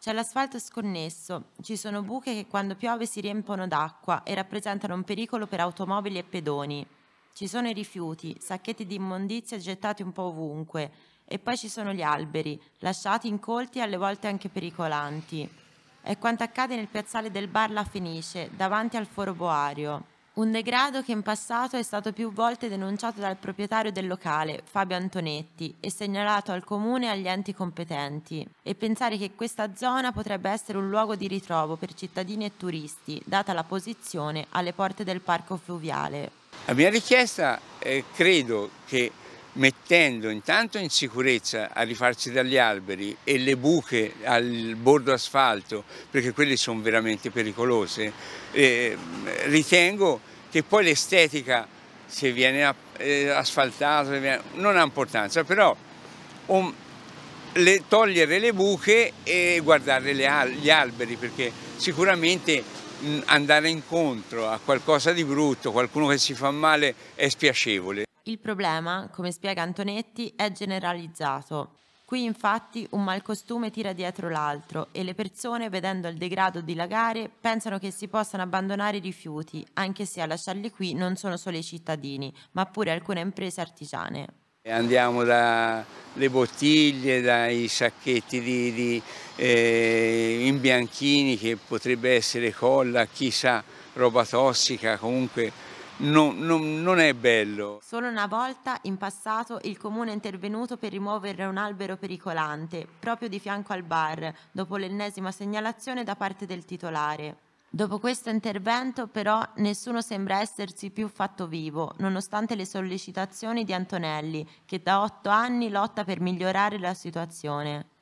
C'è l'asfalto sconnesso, ci sono buche che quando piove si riempono d'acqua e rappresentano un pericolo per automobili e pedoni. Ci sono i rifiuti, sacchetti di immondizia gettati un po' ovunque e poi ci sono gli alberi, lasciati incolti e alle volte anche pericolanti. È quanto accade nel piazzale del bar La Fenice, davanti al foro boario. Un degrado che in passato è stato più volte denunciato dal proprietario del locale, Fabio Antonetti, e segnalato al comune e agli enti competenti. E pensare che questa zona potrebbe essere un luogo di ritrovo per cittadini e turisti, data la posizione alle porte del parco fluviale. La mia richiesta eh, credo che mettendo intanto in sicurezza a rifarsi dagli alberi e le buche al bordo asfalto, perché quelle sono veramente pericolose, eh, ritengo che poi l'estetica, se viene eh, asfaltata, non ha importanza, però um, le, togliere le buche e guardare le, gli alberi, perché sicuramente mm, andare incontro a qualcosa di brutto, qualcuno che si fa male, è spiacevole. Il problema, come spiega Antonetti, è generalizzato. Qui infatti un malcostume tira dietro l'altro e le persone, vedendo il degrado dilagare, pensano che si possano abbandonare i rifiuti, anche se a lasciarli qui non sono solo i cittadini, ma pure alcune imprese artigiane. Andiamo dalle bottiglie, dai sacchetti di, di eh, imbianchini che potrebbe essere colla, chissà, roba tossica, comunque no, no, non è bello. Solo una volta in passato il comune è intervenuto per rimuovere un albero pericolante, proprio di fianco al bar, dopo l'ennesima segnalazione da parte del titolare. Dopo questo intervento però nessuno sembra essersi più fatto vivo, nonostante le sollecitazioni di Antonelli, che da otto anni lotta per migliorare la situazione.